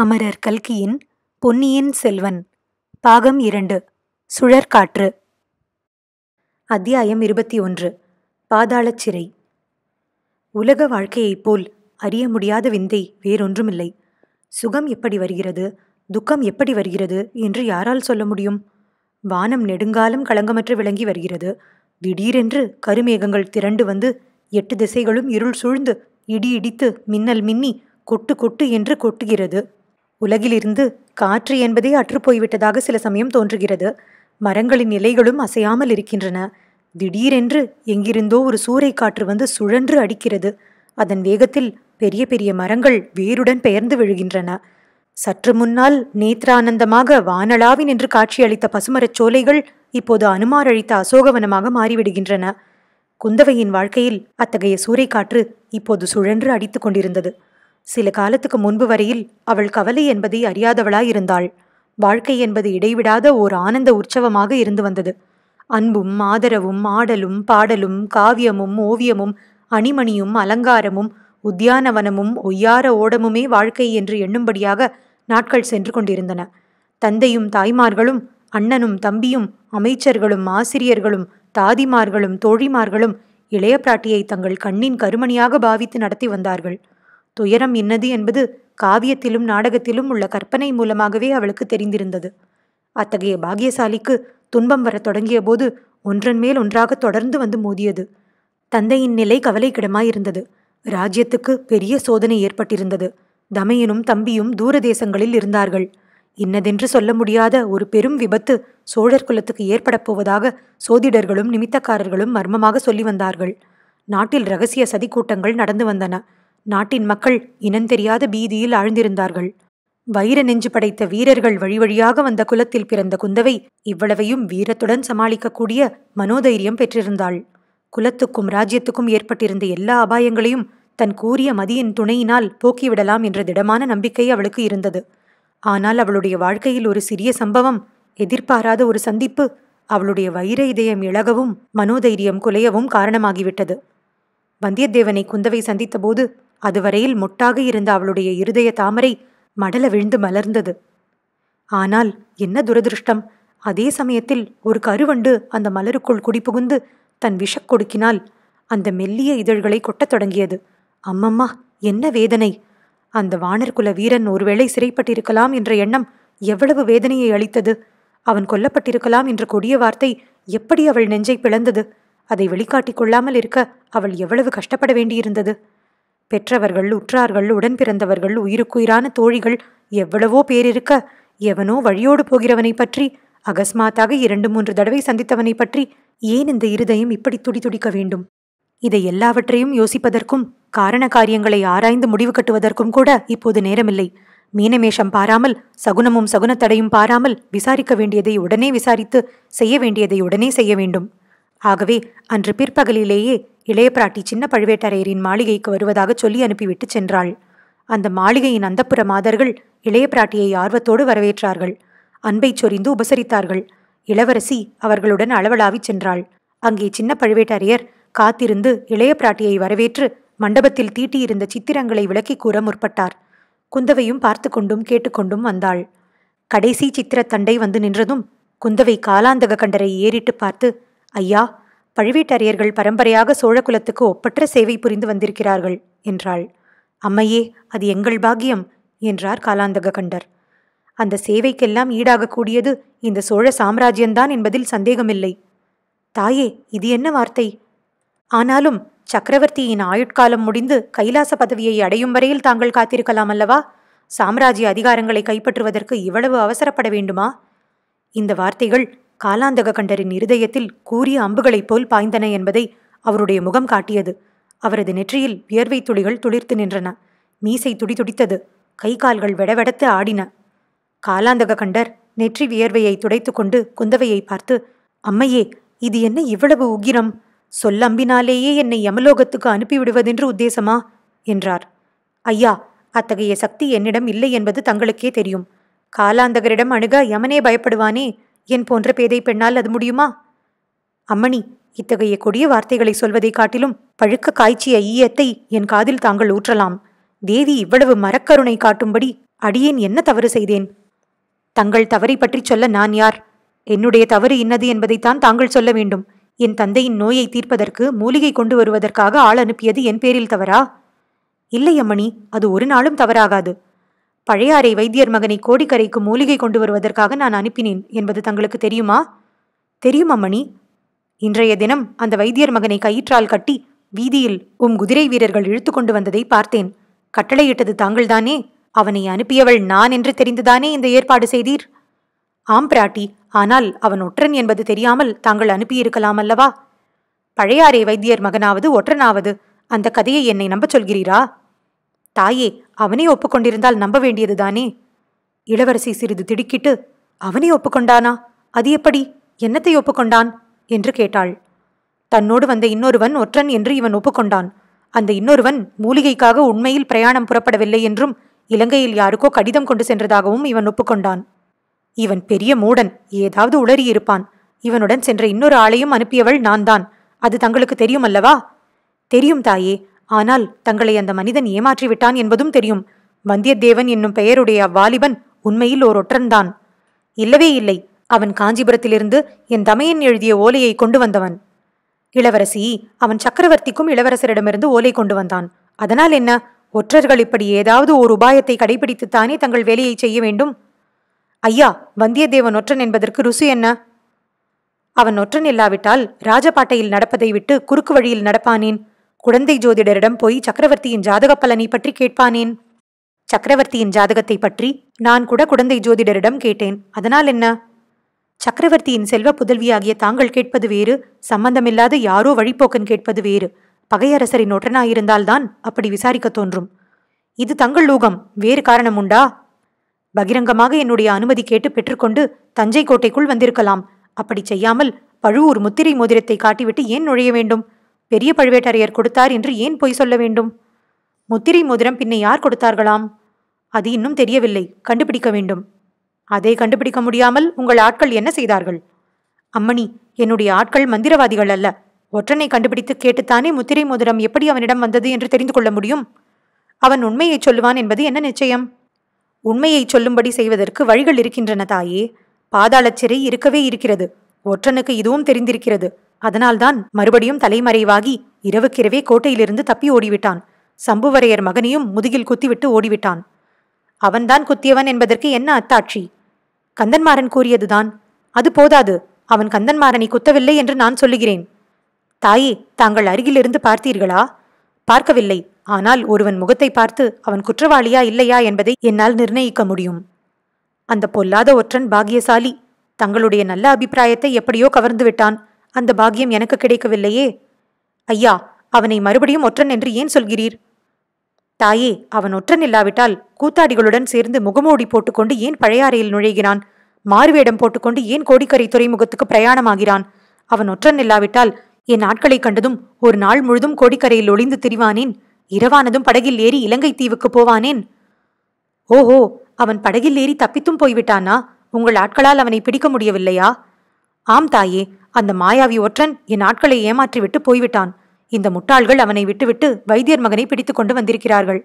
அமரர் கல்கியின் பொன்னியின் செல்வன் பாகம் இரண்டு சுழற்காற்று அத்தியாயம் இருபத்தி ஒன்று பாதாளச் சிறை உலக வாழ்க்கையைப் போல் அறிய முடியாத விந்தை வேறொன்றுமில்லை சுகம் எப்படி வருகிறது துக்கம் எப்படி வருகிறது என்று யாரால் சொல்ல முடியும் வானம் நெடுங்காலம் களங்கமற்று விளங்கி வருகிறது திடீரென்று கருமேகங்கள் திரண்டு வந்து எட்டு திசைகளும் இருள் சூழ்ந்து இடி இடித்து மின்னல் மின்னி கொட்டு கொட்டு என்று கொட்டுகிறது உலகிலிருந்து காற்று என்பதே அற்றுப்போய்விட்டதாக சில சமயம் தோன்றுகிறது மரங்களின் இலைகளும் அசையாமல் இருக்கின்றன திடீரென்று எங்கிருந்தோ ஒரு சூறை காற்று வந்து சுழன்று அடிக்கிறது அதன் வேகத்தில் பெரிய பெரிய மரங்கள் வேருடன் பெயர்ந்து விழுகின்றன சற்று முன்னால் நேத்ரானந்தமாக வானளாவின் என்று காட்சியளித்த பசுமரச் சோலைகள் இப்போது அனுமார் அழித்த அசோகவனமாக மாறிவிடுகின்றன குந்தவையின் வாழ்க்கையில் அத்தகைய சூறைக்காற்று இப்போது சுழன்று அடித்து கொண்டிருந்தது சில காலத்துக்கு முன்பு வரையில் அவள் கவலை என்பதை அறியாதவளாயிருந்தாள் வாழ்க்கை என்பது இடைவிடாத ஓர் ஆனந்த உற்சவமாக இருந்து வந்தது அன்பும் ஆதரவும் ஆடலும் பாடலும் காவியமும் ஓவியமும் அணிமணியும் அலங்காரமும் உத்தியானவனமும் ஒய்யார ஓடமுமே வாழ்க்கை என்று எண்ணும்படியாக நாட்கள் சென்று கொண்டிருந்தன தந்தையும் தாய்மார்களும் அண்ணனும் தம்பியும் அமைச்சர்களும் ஆசிரியர்களும் தாதிமார்களும் தோழிமார்களும் இளையப்பிராட்டியை தங்கள் கண்ணின் கருமணியாக பாவித்து நடத்தி வந்தார்கள் துயரம் என்னது என்பது காவியத்திலும் நாடகத்திலும் உள்ள கற்பனை மூலமாகவே அவளுக்கு தெரிந்திருந்தது அத்தகைய பாகியசாலிக்கு துன்பம் வரத் தொடங்கிய போது ஒன்றன் மேல் ஒன்றாக தொடர்ந்து வந்து மோதியது தந்தையின் நிலை கவலைக்கிடமாயிருந்தது ராஜ்யத்துக்கு பெரிய சோதனை ஏற்பட்டிருந்தது தமையனும் தம்பியும் தூர தேசங்களில் இருந்தார்கள் இன்னதென்று சொல்ல முடியாத ஒரு பெரும் விபத்து சோழர் குலத்துக்கு ஏற்படப் போவதாக சோதிடர்களும் நிமித்தக்காரர்களும் மர்மமாக சொல்லி வந்தார்கள் நாட்டில் ரகசிய சதிக்கூட்டங்கள் நடந்து வந்தன நாட்டின் மக்கள் இனந்தெரியாத பீதியில் ஆழ்ந்திருந்தார்கள் வைர நெஞ்சு படைத்த வீரர்கள் வழிவழியாக வந்த குலத்தில் பிறந்த குந்தவை இவ்வளவையும் வீரத்துடன் சமாளிக்கக்கூடிய மனோதைரியம் பெற்றிருந்தாள் குலத்துக்கும் ராஜ்யத்துக்கும் ஏற்பட்டிருந்த எல்லா அபாயங்களையும் தன் கூறிய மதியின் துணையினால் போக்கிவிடலாம் என்ற திடமான நம்பிக்கை அவளுக்கு இருந்தது ஆனால் அவளுடைய வாழ்க்கையில் ஒரு சிறிய சம்பவம் எதிர்பாராத ஒரு சந்திப்பு அவளுடைய வைர இதயம் இழகவும் மனோதைரியம் குலையவும் காரணமாகிவிட்டது வந்தியத்தேவனை குந்தவை சந்தித்தபோது அதுவரையில் மொட்டாக இருந்த அவளுடைய இருதய தாமரை மடல விழுந்து மலர்ந்தது ஆனால் என்ன துரதிருஷ்டம் அதே சமயத்தில் ஒரு கருவண்டு அந்த மலருக்குள் குடிபுகுந்து தன் விஷக் கொடுக்கினால் அந்த மெல்லிய இதழ்களை கொட்டத் தொடங்கியது அம்மம்மா என்ன வேதனை அந்த வானர்குல வீரன் ஒருவேளை சிறைப்பட்டிருக்கலாம் என்ற எண்ணம் எவ்வளவு வேதனையை அளித்தது அவன் கொல்லப்பட்டிருக்கலாம் என்ற கொடிய வார்த்தை எப்படி அவள் நெஞ்சை பிளந்தது அதை வெளிக்காட்டிக் கொள்ளாமல் இருக்க அவள் எவ்வளவு கஷ்டப்பட வேண்டியிருந்தது பெற்றவர்கள் உற்றார்கள் உடன் பிறந்தவர்கள் உயிருக்குயிரான தோழிகள் எவ்வளவோ பேர் இருக்க எவனோ வழியோடு போகிறவனை பற்றி அகஸ்மாத்தாக இரண்டு மூன்று தடவை சந்தித்தவனை பற்றி ஏன் இந்த இருதயம் இப்படி துடிதுடிக்க வேண்டும் இதை எல்லாவற்றையும் யோசிப்பதற்கும் காரண காரியங்களை ஆராய்ந்து முடிவு கட்டுவதற்கும் கூட இப்போது நேரமில்லை மீனமேஷம் பாராமல் சகுனமும் சகுனத்தடையும் பாராமல் விசாரிக்க வேண்டியதை உடனே விசாரித்து செய்ய வேண்டியதை உடனே செய்ய வேண்டும் ஆகவே அன்று பிற்பகலிலேயே இளையப்பிராட்டி சின்ன பழுவேட்டரையரின் மாளிகைக்கு வருவதாக சொல்லி அனுப்பிவிட்டு சென்றாள் அந்த மாளிகையின் அந்தப்புற மாதர்கள் இளைய பிராட்டியை ஆர்வத்தோடு வரவேற்றார்கள் அன்பை சொரிந்து உபசரித்தார்கள் இளவரசி அவர்களுடன் அளவலாவிச் சென்றாள் அங்கே சின்ன பழுவேட்டரையர் காத்திருந்து இளைய பிராட்டியை வரவேற்று மண்டபத்தில் தீட்டியிருந்த சித்திரங்களை விளக்கி கூற முற்பட்டார் குந்தவையும் பார்த்து கொண்டும் கேட்டுக்கொண்டும் வந்தாள் கடைசி சித்திரத்தண்டை வந்து நின்றதும் குந்தவை காலாந்தக கண்டரை ஏறிட்டு பார்த்து ஐயா பழுவேட்டரையர்கள் பரம்பரையாக சோழகுலத்துக்கு ஒப்பற்ற சேவை புரிந்து வந்திருக்கிறார்கள் என்றாள் அம்மையே அது எங்கள் பாக்கியம் என்றார் காலாந்தக கண்டர் அந்த சேவைக்கெல்லாம் ஈடாகக்கூடியது இந்த சோழ சாம்ராஜ்யம்தான் என்பதில் சந்தேகமில்லை தாயே இது என்ன வார்த்தை ஆனாலும் சக்கரவர்த்தியின் ஆயுட்காலம் முடிந்து கைலாச பதவியை அடையும் வரையில் தாங்கள் காத்திருக்கலாம் அல்லவா சாம்ராஜ்ய அதிகாரங்களை கைப்பற்றுவதற்கு இவ்வளவு அவசரப்பட வேண்டுமா இந்த வார்த்தைகள் காலாந்தக கண்டரின் இருதயத்தில் கூறிய அம்புகளைப் போல் பாய்ந்தன என்பதை அவருடைய முகம் காட்டியது அவரது நெற்றியில் வியர்வை துளிகள் துளிர்த்து நின்றன மீசை துடி துடித்தது கை கால்கள் வெடவெடத்து ஆடின காலாந்தக கண்டர் நெற்றி வியர்வையை துடைத்து கொண்டு குந்தவையை பார்த்து அம்மையே இது என்ன இவ்வளவு உகிரம் சொல்லம்பினாலேயே என்னை யமலோகத்துக்கு அனுப்பிவிடுவதென்று உத்தேசமா என்றார் ஐயா அத்தகைய சக்தி என்னிடம் இல்லை என்பது தங்களுக்கே தெரியும் காலாந்தகரிடம் அணுக யமனே பயப்படுவானே என் போன்ற பேதை பெண்ணால் அது முடியுமா அம்மணி இத்தகைய கொடிய வார்த்தைகளை சொல்வதைக் காட்டிலும் பழுக்க காய்ச்சிய ஈயத்தை என் காதில் தாங்கள் ஊற்றலாம் தேவி இவ்வளவு மரக்கருணை காட்டும்படி அடியேன் என்ன தவறு செய்தேன் தங்கள் தவறை பற்றி சொல்ல நான் யார் என்னுடைய தவறு இன்னது என்பதைத்தான் தாங்கள் சொல்ல வேண்டும் என் தந்தையின் நோயை தீர்ப்பதற்கு மூலிகை கொண்டு வருவதற்காக ஆள் அனுப்பியது என் பேரில் தவறா இல்லை அம்மணி அது ஒரு நாளும் தவறாகாது பழையாறை வைத்தியர் மகனை கோடிக்கரைக்கு மூலிகை கொண்டு வருவதற்காக நான் அனுப்பினேன் என்பது தங்களுக்கு தெரியுமா தெரியும் அம்மணி இன்றைய தினம் அந்த வைத்தியர் மகனை கயிற்றால் கட்டி வீதியில் உம் குதிரை வீரர்கள் இழுத்து கொண்டு வந்ததை பார்த்தேன் கட்டளையிட்டது தாங்கள்தானே அவனை அனுப்பியவள் நான் என்று தெரிந்துதானே இந்த ஏற்பாடு செய்தீர் ஆம் பிராட்டி ஆனால் அவன் ஒற்றன் என்பது தெரியாமல் தாங்கள் அனுப்பியிருக்கலாம் அல்லவா பழையாறை வைத்தியர் மகனாவது ஒற்றனாவது அந்த கதையை என்னை நம்பச் சொல்கிறீரா தாயே அவனே ஒப்புக்கொண்டிருந்தால் நம்ப வேண்டியதுதானே இளவரசி சிறிது திடுக்கிட்டு அவனே ஒப்புக்கொண்டானா அது எப்படி என்னத்தை ஒப்புக்கொண்டான் என்று கேட்டாள் தன்னோடு வந்த இன்னொருவன் ஒற்றன் என்று இவன் ஒப்புக்கொண்டான் அந்த இன்னொருவன் மூலிகைக்காக உண்மையில் பிரயாணம் புறப்படவில்லை என்றும் இலங்கையில் யாருக்கோ கடிதம் கொண்டு சென்றதாகவும் இவன் ஒப்புக்கொண்டான் இவன் பெரிய மூடன் ஏதாவது உளறியிருப்பான் இவனுடன் சென்ற இன்னொரு ஆளையும் அனுப்பியவள் நான்தான் அது தங்களுக்கு தெரியும் அல்லவா தெரியும் தாயே ஆனால் தங்களை அந்த மனிதன் ஏமாற்றிவிட்டான் என்பதும் தெரியும் வந்தியத்தேவன் என்னும் பெயருடைய அவ்வாலிபன் உண்மையில் ஓர் ஒற்றன்தான் இல்லவே இல்லை அவன் காஞ்சிபுரத்திலிருந்து என் தமையன் எழுதிய ஓலையை கொண்டு வந்தவன் இளவரசி அவன் சக்கரவர்த்திக்கும் இளவரசரிடமிருந்து ஓலை கொண்டு வந்தான் அதனால் என்ன ஒற்றர்கள் இப்படி ஏதாவது ஒரு உபாயத்தை கடைபிடித்துத்தானே தங்கள் வேலையை செய்ய வேண்டும் ஐயா வந்தியத்தேவன் ஒற்றன் என்பதற்கு ருசு என்ன அவன் ஒற்றன் இல்லாவிட்டால் ராஜபாட்டையில் நடப்பதை விட்டு குறுக்கு வழியில் நடப்பானேன் குழந்தை ஜோதிடரிடம் போய் சக்கரவர்த்தியின் ஜாதக பலனை பற்றி கேட்பானேன் சக்கரவர்த்தியின் ஜாதகத்தை பற்றி நான் கூட குழந்தை ஜோதிடரிடம் கேட்டேன் அதனால் என்ன சக்கரவர்த்தியின் செல்வ புதல்வியாகிய தாங்கள் கேட்பது வேறு சம்பந்தமில்லாத யாரோ வழிபோக்கன் கேட்பது வேறு பகையரசரின் ஒற்றனாயிருந்தால்தான் அப்படி விசாரிக்க தோன்றும் இது தங்கள் லூகம் வேறு காரணம் உண்டா பகிரங்கமாக என்னுடைய அனுமதி கேட்டு பெற்றுக்கொண்டு தஞ்சை கோட்டைக்குள் வந்திருக்கலாம் அப்படி செய்யாமல் பழுவூர் முத்திரை மோதிரத்தை காட்டிவிட்டு ஏன் நுழைய வேண்டும் பெரிய பழுவேட்டரையர் கொடுத்தார் என்று ஏன் பொய் சொல்ல வேண்டும் முத்திரை மோதிரம் பின்னை யார் கொடுத்தார்களாம் அது இன்னும் தெரியவில்லை கண்டுபிடிக்க வேண்டும் அதை கண்டுபிடிக்க முடியாமல் உங்கள் ஆட்கள் என்ன செய்தார்கள் அம்மணி என்னுடைய ஆட்கள் மந்திரவாதிகள் அல்ல ஒற்றனை கண்டுபிடித்து கேட்டுத்தானே முத்திரை மோதிரம் எப்படி அவனிடம் வந்தது என்று தெரிந்து கொள்ள முடியும் அவன் உண்மையை சொல்லுவான் என்பது என்ன நிச்சயம் உண்மையை சொல்லும்படி செய்வதற்கு வழிகள் இருக்கின்றன தாயே பாதாள சிறை இருக்கவே இருக்கிறது ஒற்றனுக்கு இதுவும் தெரிந்திருக்கிறது அதனால்தான் மறுபடியும் தலைமறைவாகி இரவுக்கிரவே கோட்டையிலிருந்து தப்பி ஓடிவிட்டான் சம்புவரையர் மகனையும் முதுகில் குத்திவிட்டு ஓடிவிட்டான் அவன்தான் குத்தியவன் என்பதற்கு என்ன அத்தாட்சி கந்தன்மாறன் கூறியதுதான் அது போதாது அவன் கந்தன்மாறனை குத்தவில்லை என்று நான் சொல்லுகிறேன் தாயே தாங்கள் அருகிலிருந்து பார்த்தீர்களா பார்க்கவில்லை ஆனால் ஒருவன் முகத்தை பார்த்து அவன் குற்றவாளியா இல்லையா என்பதை என்னால் நிர்ணயிக்க முடியும் அந்த பொல்லாத ஒற்றன் பாகியசாலி தங்களுடைய நல்ல அபிப்பிராயத்தை எப்படியோ கவர்ந்து விட்டான் அந்த பாக்கியம் எனக்கு கிடைக்கவில்லையே ஐயா அவனை மறுபடியும் ஒற்றன் என்று ஏன் சொல்கிறீர் தாயே அவன் ஒற்றன் இல்லாவிட்டால் கூத்தாடிகளுடன் சேர்ந்து முகமூடி போட்டுக்கொண்டு ஏன் பழையாறையில் நுழைகிறான் மாறுவேடம் போட்டுக்கொண்டு ஏன் கோடிக்கரை துறைமுகத்துக்கு பிரயாணமாகிறான் அவன் ஒற்றன் இல்லாவிட்டால் என் ஆட்களைக் கண்டதும் ஒரு நாள் முழுதும் கோடிக்கரையில் ஒளிந்து திரிவானேன் இரவானதும் படகில் ஏறி இலங்கை தீவுக்கு போவானேன் ஓஹோ அவன் படகில் ஏறி தப்பித்தும் போய்விட்டானா உங்கள் ஆட்களால் அவனை பிடிக்க முடியவில்லையா ஆம் தாயே அந்த மாயாவி ஒற்றன் என் ஆட்களை ஏமாற்றிவிட்டு போய்விட்டான் இந்த முட்டாள்கள் அவனை விட்டுவிட்டு வைத்தியர் மகனை பிடித்து கொண்டு வந்திருக்கிறார்கள்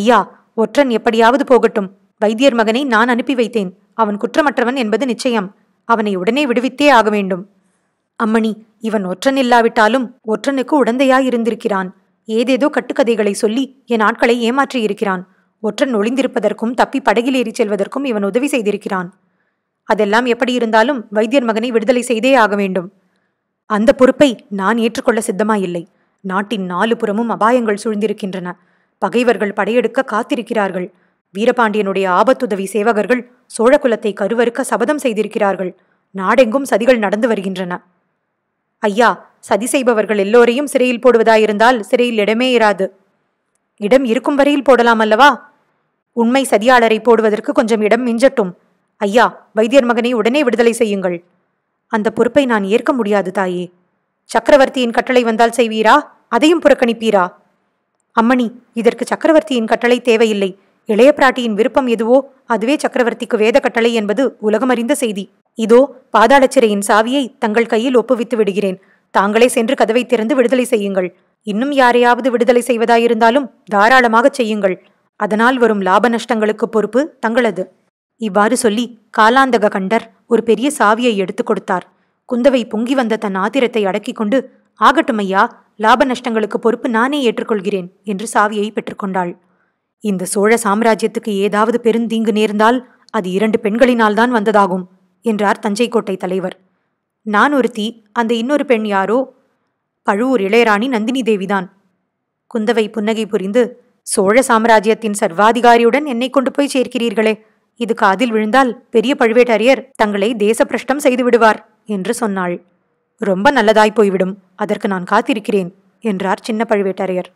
ஐயா ஒற்றன் எப்படியாவது போகட்டும் வைத்தியர் மகனை நான் அனுப்பி வைத்தேன் அவன் குற்றமற்றவன் என்பது நிச்சயம் அவனை உடனே விடுவித்தே ஆக வேண்டும் அம்மணி இவன் ஒற்றன் இல்லாவிட்டாலும் ஒற்றனுக்கு உடந்தையாயிருந்திருக்கிறான் ஏதேதோ கட்டுக்கதைகளை சொல்லி என் ஆட்களை ஏமாற்றியிருக்கிறான் ஒற்றன் ஒளிந்திருப்பதற்கும் தப்பி படகில் ஏறிச் செல்வதற்கும் இவன் உதவி செய்திருக்கிறான் அதெல்லாம் எப்படி இருந்தாலும் வைத்தியர் மகனை விடுதலை செய்தே ஆக வேண்டும் அந்த பொறுப்பை நான் ஏற்றுக்கொள்ள சித்தமாயில்லை நாட்டின் நாலு புறமும் அபாயங்கள் சூழ்ந்திருக்கின்றன பகைவர்கள் படையெடுக்க காத்திருக்கிறார்கள் வீரபாண்டியனுடைய ஆபத்துதவி சேவகர்கள் சோழகுலத்தை கருவறுக்க சபதம் செய்திருக்கிறார்கள் நாடெங்கும் சதிகள் நடந்து வருகின்றன ஐயா சதி செய்பவர்கள் எல்லோரையும் சிறையில் போடுவதாயிருந்தால் சிறையில் இடமே இராது இடம் இருக்கும் வரையில் போடலாம் அல்லவா உண்மை சதியாளரை போடுவதற்கு கொஞ்சம் இடம் மிஞ்சட்டும் ஐயா வைத்தியர் மகனை உடனே விடுதலை செய்யுங்கள் அந்த பொறுப்பை நான் ஏற்க முடியாது தாயே சக்கரவர்த்தியின் கட்டளை வந்தால் செய்வீரா அதையும் புறக்கணிப்பீரா அம்மணி இதற்கு சக்கரவர்த்தியின் கட்டளை தேவையில்லை இளைய பிராட்டியின் விருப்பம் எதுவோ அதுவே சக்கரவர்த்திக்கு வேத கட்டளை என்பது உலகமறிந்த செய்தி இதோ பாதாள சிறையின் சாவியை தங்கள் கையில் ஒப்புவித்து விடுகிறேன் தாங்களே சென்று கதவை திறந்து விடுதலை செய்யுங்கள் இன்னும் யாரையாவது விடுதலை செய்வதாயிருந்தாலும் தாராளமாகச் செய்யுங்கள் அதனால் வரும் லாப நஷ்டங்களுக்கு பொறுப்பு தங்களது இவ்வாறு சொல்லி காலாந்தக கண்டர் ஒரு பெரிய சாவியை எடுத்து கொடுத்தார் குந்தவை பொங்கி வந்த தன் ஆத்திரத்தை அடக்கிக் கொண்டு ஆகட்டும் ஐயா லாப நஷ்டங்களுக்கு பொறுப்பு நானே ஏற்றுக்கொள்கிறேன் என்று சாவியை பெற்றுக்கொண்டாள் இந்த சோழ சாம்ராஜ்யத்துக்கு ஏதாவது பெருந்தீங்கு நேர்ந்தால் அது இரண்டு பெண்களினால்தான் வந்ததாகும் என்றார் தஞ்சை கோட்டை தலைவர் நான் ஒருத்தி அந்த இன்னொரு பெண் யாரோ பழுவூர் இளையராணி நந்தினி தேவிதான் குந்தவை புன்னகை புரிந்து சோழ சாம்ராஜ்யத்தின் சர்வாதிகாரியுடன் என்னை கொண்டு போய் சேர்க்கிறீர்களே இது காதில் விழுந்தால் பெரிய பழுவேட்டரையர் தங்களை தேசப்பிரஷ்டம் செய்து விடுவார் என்று சொன்னாள் ரொம்ப நல்லதாய் போய்விடும் அதற்கு நான் காத்திருக்கிறேன் என்றார் சின்ன பழுவேட்டரையர்